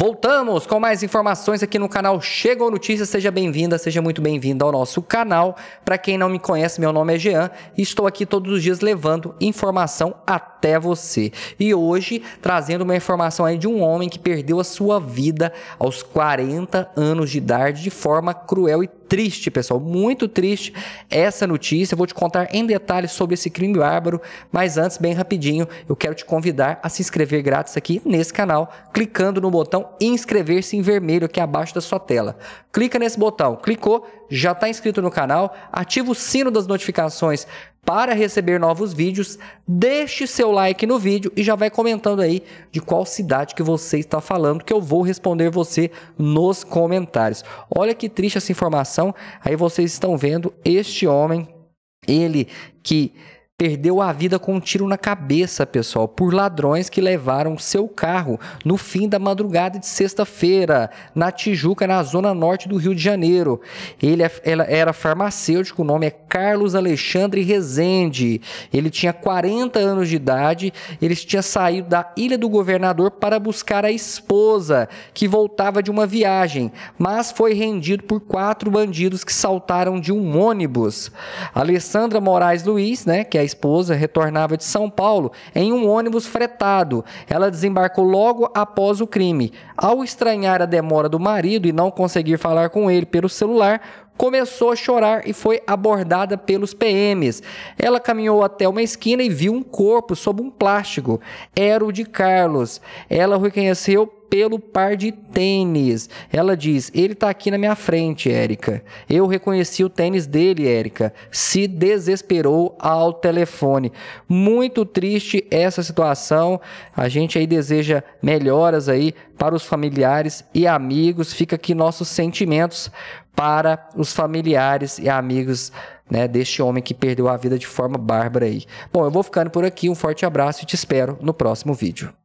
Voltamos com mais informações aqui no canal Chegou Notícias. Seja bem-vinda, seja muito bem vindo ao nosso canal. Para quem não me conhece, meu nome é Jean e estou aqui todos os dias levando informação até você. E hoje trazendo uma informação aí de um homem que perdeu a sua vida aos 40 anos de idade de forma cruel e triste, pessoal, muito triste essa notícia. Eu vou te contar em detalhes sobre esse crime bárbaro, mas antes, bem rapidinho, eu quero te convidar a se inscrever grátis aqui nesse canal, clicando no botão inscrever-se em vermelho aqui abaixo da sua tela. Clica nesse botão, clicou, já está inscrito no canal, ativa o sino das notificações para receber novos vídeos, deixe seu like no vídeo e já vai comentando aí de qual cidade que você está falando, que eu vou responder você nos comentários. Olha que triste essa informação. Aí vocês estão vendo este homem, ele que perdeu a vida com um tiro na cabeça, pessoal, por ladrões que levaram seu carro no fim da madrugada de sexta-feira, na Tijuca, na zona norte do Rio de Janeiro. Ele é, era farmacêutico, o nome é Carlos Alexandre Rezende. Ele tinha 40 anos de idade, ele tinha saído da Ilha do Governador para buscar a esposa, que voltava de uma viagem, mas foi rendido por quatro bandidos que saltaram de um ônibus. Alessandra Moraes Luiz, né, que é a esposa retornava de São Paulo em um ônibus fretado. Ela desembarcou logo após o crime. Ao estranhar a demora do marido e não conseguir falar com ele pelo celular, começou a chorar e foi abordada pelos PMs. Ela caminhou até uma esquina e viu um corpo sob um plástico. Era o de Carlos. Ela o reconheceu pelo par de tênis. Ela diz: Ele tá aqui na minha frente, Érica. Eu reconheci o tênis dele, Érica. Se desesperou ao telefone. Muito triste essa situação. A gente aí deseja melhoras aí para os familiares e amigos. Fica aqui nossos sentimentos para os familiares e amigos né, deste homem que perdeu a vida de forma bárbara aí. Bom, eu vou ficando por aqui, um forte abraço e te espero no próximo vídeo.